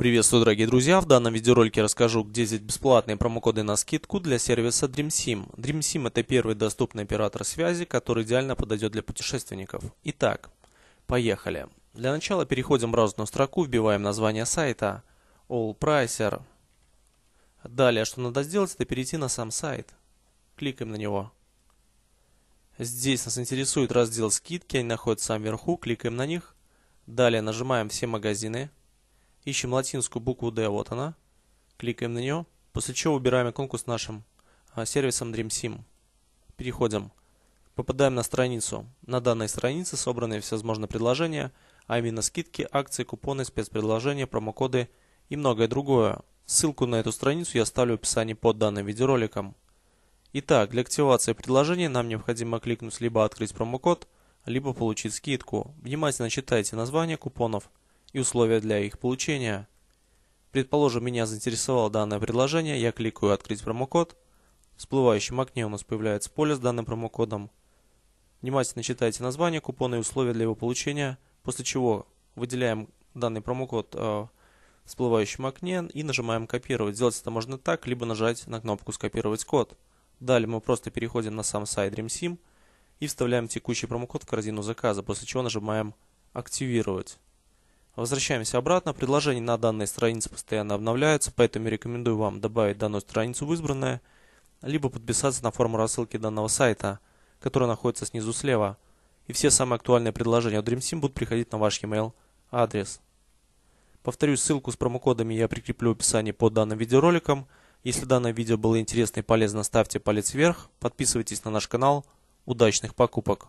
Приветствую, дорогие друзья! В данном видеоролике расскажу, где взять бесплатные промокоды на скидку для сервиса DreamSim. DreamSim – это первый доступный оператор связи, который идеально подойдет для путешественников. Итак, поехали! Для начала переходим в разную строку, вбиваем название сайта AllPricer. Далее, что надо сделать, это перейти на сам сайт. Кликаем на него. Здесь нас интересует раздел скидки, они находятся в самом кликаем на них. Далее нажимаем все магазины Ищем латинскую букву D, вот она. Кликаем на нее, после чего выбираем иконку с нашим а, сервисом DreamSim. Переходим. Попадаем на страницу. На данной странице собраны всевозможные предложения, а именно скидки, акции, купоны, спецпредложения, промокоды и многое другое. Ссылку на эту страницу я оставлю в описании под данным видеороликом. Итак, для активации предложения нам необходимо кликнуть либо «Открыть промокод», либо «Получить скидку». Внимательно читайте название купонов, и условия для их получения. Предположим, меня заинтересовало данное предложение, я кликаю «Открыть промокод». Всплывающем окне у нас появляется поле с данным промокодом. Внимательно читайте название, купоны и условия для его получения, после чего выделяем данный промокод э, в всплывающем окне и нажимаем «Копировать». Сделать это можно так, либо нажать на кнопку «Скопировать код». Далее мы просто переходим на сам сайт DreamSim и вставляем текущий промокод в корзину заказа, после чего нажимаем «Активировать». Возвращаемся обратно. Предложения на данной странице постоянно обновляются, поэтому рекомендую вам добавить данную страницу в избранное, либо подписаться на форму рассылки данного сайта, которая находится снизу слева. И все самые актуальные предложения от DreamSim будут приходить на ваш e-mail адрес. Повторю, ссылку с промокодами я прикреплю в описании под данным видеороликом. Если данное видео было интересно и полезно, ставьте палец вверх, подписывайтесь на наш канал. Удачных покупок!